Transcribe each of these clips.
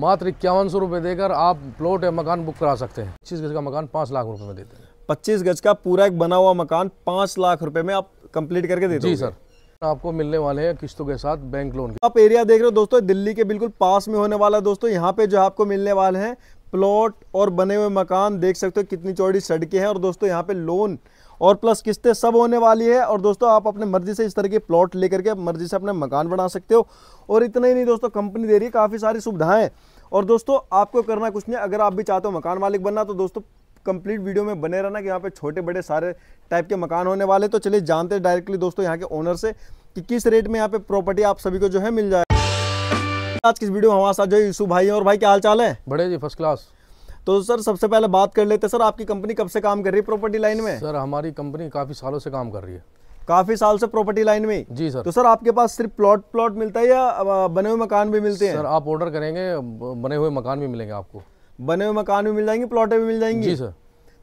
मात्र इक्यावन सौ रुपये देकर आप प्लॉट या मकान बुक करा सकते हैं पच्चीस गज का मकान पाँच लाख रुपये में देते हैं पच्चीस गज का पूरा एक बना हुआ मकान पाँच लाख रुपये में आप कंप्लीट करके देते जी सर आपको मिलने वाले हैं किस्तों के साथ बैंक लोन आप एरिया देख रहे हो दोस्तों दिल्ली के बिल्कुल पास में होने वाला दोस्तों यहाँ पे जो आपको मिलने वाले हैं प्लॉट और बने हुए मकान देख सकते हो कितनी चौड़ी सड़कें हैं और दोस्तों यहाँ पे लोन और प्लस किस्तें सब होने वाली है और दोस्तों आप अपने मर्जी से इस तरह के प्लॉट लेकर के मर्जी से अपने मकान बना सकते हो और इतना ही नहीं दोस्तों कंपनी दे रही है काफ़ी सारी सुविधाएं और दोस्तों आपको करना कुछ नहीं अगर आप भी चाहते हो मकान मालिक बनना तो दोस्तों कंप्लीट वीडियो में बने रहना कि यहाँ पे छोटे बड़े सारे टाइप के मकान होने वाले तो चलिए जानते हैं डायरेक्टली दोस्तों यहाँ के ओनर से कि किस रेट में यहाँ पे प्रॉपर्टी आप सभी को जो है मिल जाए आज किस वीडियो में हमारे साथ जो है भाई भाई और भाई क्या हाल चाल है बड़े जी फर्स्ट क्लास तो सर सबसे पहले बात कर लेते हैं सर आपकी कंपनी कब से काम कर रही है प्रॉपर्टी लाइन में सर हमारी कंपनी काफ़ी सालों से काम कर रही है काफी साल से प्रॉपर्टी लाइन में जी सर तो सर आपके पास सिर्फ प्लॉट प्लॉट मिलता है या बने हुए मकान भी मिलते हैं सर आप ऑर्डर करेंगे बने हुए मकान भी मिलेंगे आपको बने हुए मकान भी मिल जाएंगे प्लॉटें भी मिल जाएंगी जी सर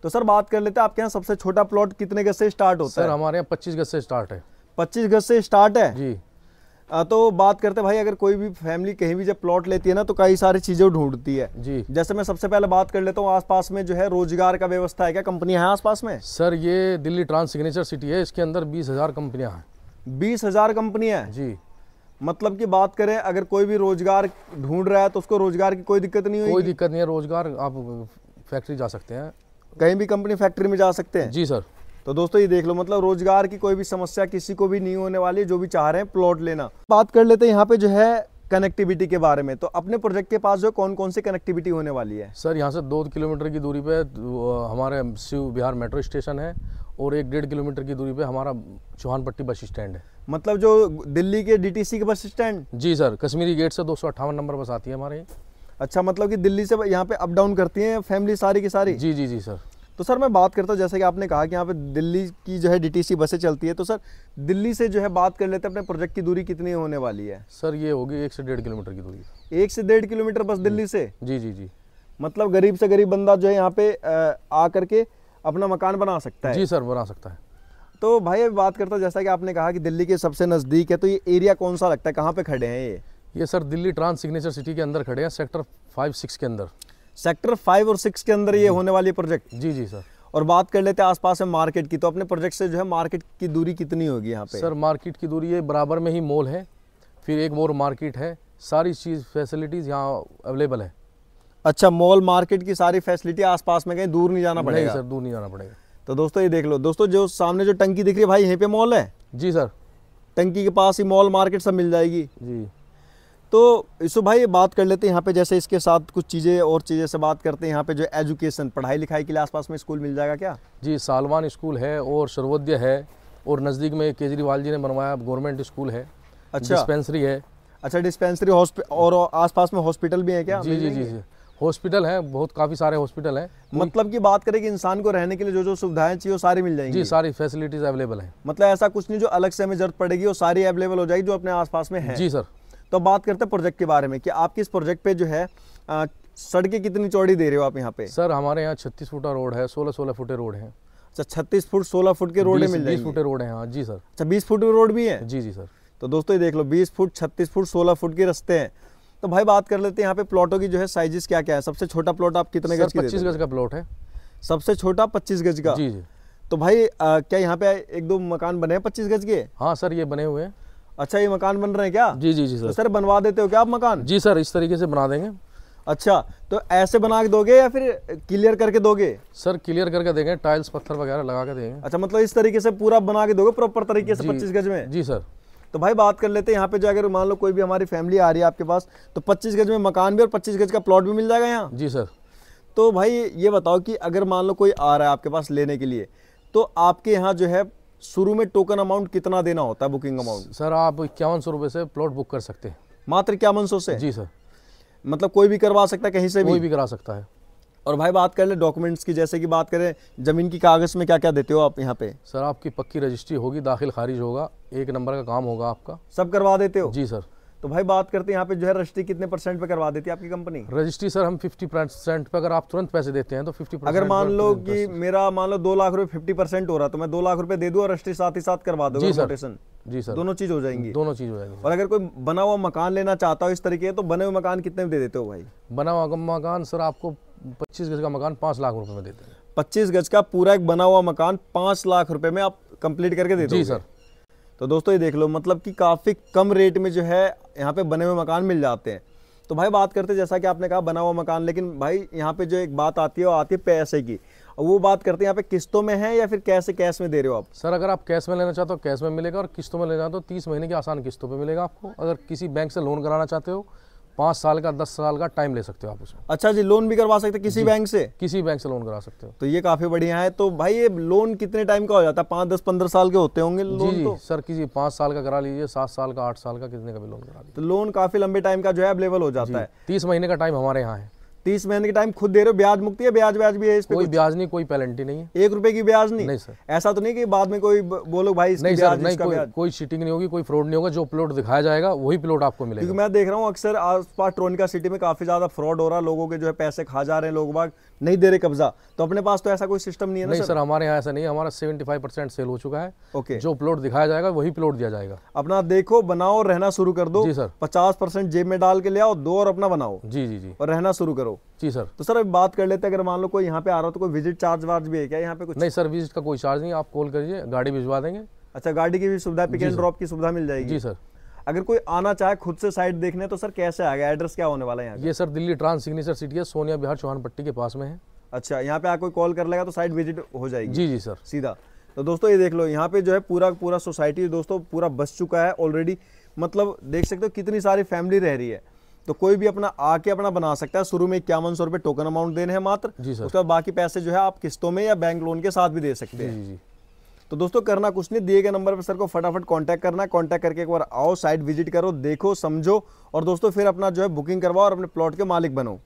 तो सर बात कर लेते हैं आपके यहाँ सबसे छोटा प्लॉट कितने गज से स्टार्ट होता सर, है हमारे यहाँ पच्चीस गज से स्टार्ट है पच्चीस गज से स्टार्ट है जी तो बात करते भाई अगर कोई भी फैमिली कहीं भी जब प्लॉट लेती है ना तो कई सारी चीजें ढूंढती है जी जैसे मैं सबसे पहले बात कर लेता हूँ आसपास में जो है रोजगार का व्यवस्था है क्या कंपनियां है आसपास में सर ये दिल्ली ट्रांस सिग्नेचर सिटी है इसके अंदर बीस हजार कंपनियां हैं बीस हजार कंपनियां जी मतलब की बात करें अगर कोई भी रोजगार ढूंढ रहा है तो उसको रोजगार की कोई दिक्कत नहीं कोई दिक्कत नहीं है रोजगार आप फैक्ट्री जा सकते हैं कहीं भी कंपनी फैक्ट्री में जा सकते हैं जी सर तो दोस्तों ये देख लो मतलब रोजगार की कोई भी समस्या किसी को भी नहीं होने वाली जो भी चाह रहे हैं प्लॉट लेना बात कर लेते हैं यहाँ पे जो है कनेक्टिविटी के बारे में तो अपने प्रोजेक्ट के पास जो कौन कौन सी कनेक्टिविटी होने वाली है सर यहाँ से दो किलोमीटर की दूरी पे हमारे शिव बिहार मेट्रो स्टेशन है और एक डेढ़ किलोमीटर की दूरी पे हमारा चौहान पट्टी बस स्टैंड है मतलब जो दिल्ली के डीटीसी के बस स्टैंड जी सर कश्मीरी गेट से दो नंबर बस आती है हमारे अच्छा मतलब कि दिल्ली से यहाँ पे अप डाउन करती हैं फैमिली सारी की सारी जी जी जी सर तो सर मैं बात करता हूँ जैसे कि आपने कहा कि यहाँ पे दिल्ली की जो है डीटीसी बसें चलती है तो सर दिल्ली से जो है बात कर लेते हैं अपने प्रोजेक्ट की दूरी कितनी होने वाली है सर ये होगी एक से डेढ़ किलोमीटर की दूरी एक से डेढ़ किलोमीटर बस दिल्ली से जी जी जी मतलब गरीब से गरीब बंदा जो है यहाँ पे आ करके अपना मकान बना सकता है जी सर बना सकता है तो भाई अभी बात करता हूँ जैसा कि आपने कहा कि दिल्ली के सबसे नज़दीक है तो ये एरिया कौन सा लगता है कहाँ पे खड़े हैं ये ये sir Delhi trans signature city के अंदर खड़े हैं सेक्टर फाइव सिक्स के अंदर सेक्टर फाइव और सिक्स के अंदर ये हम्म। होने वाली प्रोजेक्ट जी जी सर और बात कर लेते हैं आसपास में मार्केट की तो अपने प्रोजेक्ट से जो है मार्केट की दूरी कितनी होगी यहाँ पे सर मार्केट की दूरी ये बराबर में ही मॉल है फिर एक मोर मार्केट है सारी चीज़ फैसिलिटीज़ यहाँ अवेलेबल है अच्छा मॉल मार्केट की सारी फैसिलिटी आसपास में कहीं दूर नहीं जाना पड़ेगा सर दूर नहीं जाना पड़ेगा तो दोस्तों ये देख लो दोस्तों जो सामने जो टंकी दिख रही है भाई यहीं पे मॉल है जी सर टंकी के पास ही मॉल मार्केट सब मिल जाएगी जी तो इसो भाई बात कर लेते हैं यहाँ पे जैसे इसके साथ कुछ चीज़ें और चीज़ें से बात करते हैं यहाँ पे जो एजुकेशन पढ़ाई लिखाई के लिए आसपास में स्कूल मिल जाएगा क्या जी सालवान स्कूल है और सर्वोदय है और नज़दीक में केजरीवाल जी ने बनवाया गवर्नमेंट स्कूल है अच्छा डिस्पेंसरी है अच्छा डिस्पेंसरी और आस में हॉस्पिटल भी है क्या जी जी जी जी हॉस्पिटल हैं बहुत काफ़ी सारे हॉस्पिटल हैं मतलब की बात करें कि इंसान को रहने के लिए जो जो सुविधाएं चाहिए वो सारी मिल जाएंगी जी सारी फैसिलिटीज अवेलेबल हैं मतलब ऐसा कुछ नहीं जो अलग से हमें जरूरत पड़ेगी वो सारी अवेलेबल हो जाएगी जो अपने आसपास में है जी सर तो अब बात करते हैं प्रोजेक्ट के बारे में कि आपके इस प्रोजेक्ट पे जो है सड़कें कितनी चौड़ी दे रहे हो आप यहाँ पे सर हमारे यहाँ छत्तीस फुटा रोड है सोलह सोलह फुटे रोड है अच्छा छत्तीस फुट सोलह फुट के रोड मिल बीस फुटे रोड है हाँ जी सर अच्छा बीस फुट रोड भी है जी जी सर तो दोस्तों ये देख लो बीस फुट छत्तीस फुट सोलह फुट के रस्ते हैं तो भाई बात कर लेते हैं यहाँ पे प्लॉटों की जो है साइजेस क्या क्या है सबसे छोटा प्लॉट आप कितने गज पच्चीस गज का प्लॉट है सबसे छोटा पच्चीस गज का जी जी तो भाई आ, क्या यहाँ पे एक दो मकान बने हैं पच्चीस गज के हाँ सर ये बने हुए हैं अच्छा ये मकान बन रहे हैं क्या जी जी जी तो सर तो सर बनवा देते हो क्या आप मकान जी सर इस तरीके से बना देंगे अच्छा तो ऐसे बना के दोगे या फिर क्लियर करके दोगे सर क्लियर करके देंगे टाइल्स पत्थर वगैरह लगा के देंगे अच्छा मतलब इस तरीके से पूरा बना के दोगे प्रॉपर तरीके से पच्चीस गज में जी सर तो भाई बात कर लेते हैं यहाँ पे जो अगर मान लो कोई भी हमारी फैमिली आ रही है आपके पास तो 25 गज में मकान भी और 25 गज का प्लॉट भी मिल जाएगा यहाँ जी सर तो भाई ये बताओ कि अगर मान लो कोई आ रहा है आपके पास लेने के लिए तो आपके यहाँ जो है शुरू में टोकन अमाउंट कितना देना होता है बुकिंग अमाउंट सर आप इक्यावन सौ रुपये से प्लॉट बुक कर सकते हैं मात्र इक्यावन सौ से जी सर मतलब कोई भी करवा सकता है कहीं से भी कोई भी करा सकता है और भाई बात कर ले डॉक्यूमेंट्स की जैसे कि बात करें ज़मीन की कागज़ में क्या क्या देते हो आप यहाँ पे सर आपकी पक्की रजिस्ट्री होगी दाखिल खारिज होगा एक नंबर का काम होगा आपका सब करवा देते हो जी सर तो भाई बात करते हैं यहाँ पे जो है रजिस्ट्री कितने परसेंट पे करवा देती है आपकी कंपनी रजिस्ट्री सर हम 50 परसेंट पे अगर आप तुरंत पैसे देते हैं तो 50 अगर मान लो कि मेरा मान लो दो लाख रुपए 50 परसेंट हो रहा तो मैं दो लाख रुपए दे दूँ और रजिस्ट्री साथ ही साथ करवा दूँ रोटेशन जी सर दोनों चीज हो जाएंगी दोनों चीज हो जाएगी और अगर कोई बना हुआ मकान लेना चाहता हो इस तरीके तो बने हुए मकान कितने में दे देते हो भाई बना हुआ मकान सर आपको पच्चीस गज का मकान पांच लाख रुपए में देते हैं पच्चीस गज का पूरा एक बना हुआ मकान पांच लाख रुपए में आप कंप्लीट करके देते जी सर तो दोस्तों ये देख लो मतलब कि काफ़ी कम रेट में जो है यहाँ पे बने हुए मकान मिल जाते हैं तो भाई बात करते हैं जैसा कि आपने कहा बना हुआ मकान लेकिन भाई यहाँ पे जो एक बात आती है वो आती है पैसे की और वो बात करते हैं यहाँ पे किस्तों में है या फिर कैसे कैश में दे रहे हो आप सर अगर आप कैश में लेना चाहते हो कैश में मिलेगा और किस्तों में लेना चाहते हो तो तीस महीने की आसान किस्तों पर मिलेगा आपको अगर किसी बैंक से लोन कराना चाहते हो पाँच साल का दस साल का टाइम ले सकते हो आप उसमें अच्छा जी लोन भी करवा सकते किसी बैंक से किसी बैंक से लोन करा सकते हो तो ये काफी बढ़िया है तो भाई ये लोन कितने टाइम का हो जाता है पाँच दस पंद्रह साल के होते होंगे लोन जी, तो? सर किसी पाँच साल का करा लीजिए सात साल का आठ साल का कितने का भी लोन करा लीजिए तो लोन काफी लंबे टाइम का जो है अवेलेबल हो जाता है तीस महीने का टाइम हमारे यहाँ है तीस महीने के टाइम खुद दे रहे हो ब्याज मुक्ति है ब्याज ब्याज भी है इस पे कोई ब्याज नहीं कोई पेनल्टी नहीं है एक रुपए की ब्याज नहीं नहीं सर ऐसा तो नहीं कि बाद में कोई बोलो भाई नहीं सर नहीं कोई, कोई चीटिंग नहीं होगी कोई फ्रॉड नहीं होगा जो प्लॉट दिखाया जाएगा वही प्लॉट आपको मिलेगा क्योंकि मैं देख रहा हूँ अक्सर आस पास ट्रोनिका सिटी में काफी ज्यादा फ्रॉड हो रहा है लोगों के जो है पैसे खा जा रहे हैं लोग बाग नहीं दे रहे कब्जा तो अपने पास तो ऐसा कोई सिस्टम नहीं है नहीं सर, सर हमारे यहाँ ऐसा नहीं है हमारा 75 परसेंट सेल हो चुका है ओके जो प्लॉट दिखाया जाएगा वही प्लॉट दिया जाएगा अपना देखो बनाओ और रहना शुरू कर दो जी सर पचास परसेंट जेब में डाल के ले आओ दो और अपना बनाओ जी जी जी और रहना शुरू करो जी सर तो सर अभी बात कर लेते हैं अगर मान लो कोई यहाँ पे आ रहा हो तो कोई विजिट चार्ज वार्ज भी है क्या यहाँ पे कुछ नहीं सर विजिट का कोई चार्ज नहीं आप कॉल करिए गाड़ी भिजवा देंगे अच्छा गाड़ी की भी सुविधा पिक एंड ड्रॉप की सुविधा मिल जाएगी जी सर अगर कोई आना चाहे खुद से साइट देखने तो सर कैसे आएगा एड्रेस क्या होने वाला है यहाँ ये sir Delhi trans signature city है सोनिया बिहार चौहान पट्टी के पास में है अच्छा यहाँ पे आप कोई कॉल कर लेगा तो साइट विजिट हो जाएगी जी जी सर सीधा तो दोस्तों ये देख लो यहाँ पे जो है पूरा पूरा सोसाइटी दोस्तों पूरा बस चुका है ऑलरेडी मतलब देख सकते हो कितनी सारी फैमिली रह रही है तो कोई भी अपना आके अपना बना सकता है शुरू में इक्यावन सौ रुपये टोकन अमाउंट देने हैं मात्र जी सर उसके बाद बाकी पैसे जो है आप किस्तों में या बैंक लोन के साथ भी दे सकते हैं जी जी तो दोस्तों करना कुछ नहीं दिए गए नंबर पर सर को फटाफट कॉन्टैक्ट करना कॉन्टैक्ट करके एक बार आओ साइट विजिट करो देखो समझो और दोस्तों फिर अपना जो है बुकिंग करवाओ और अपने प्लॉट के मालिक बनो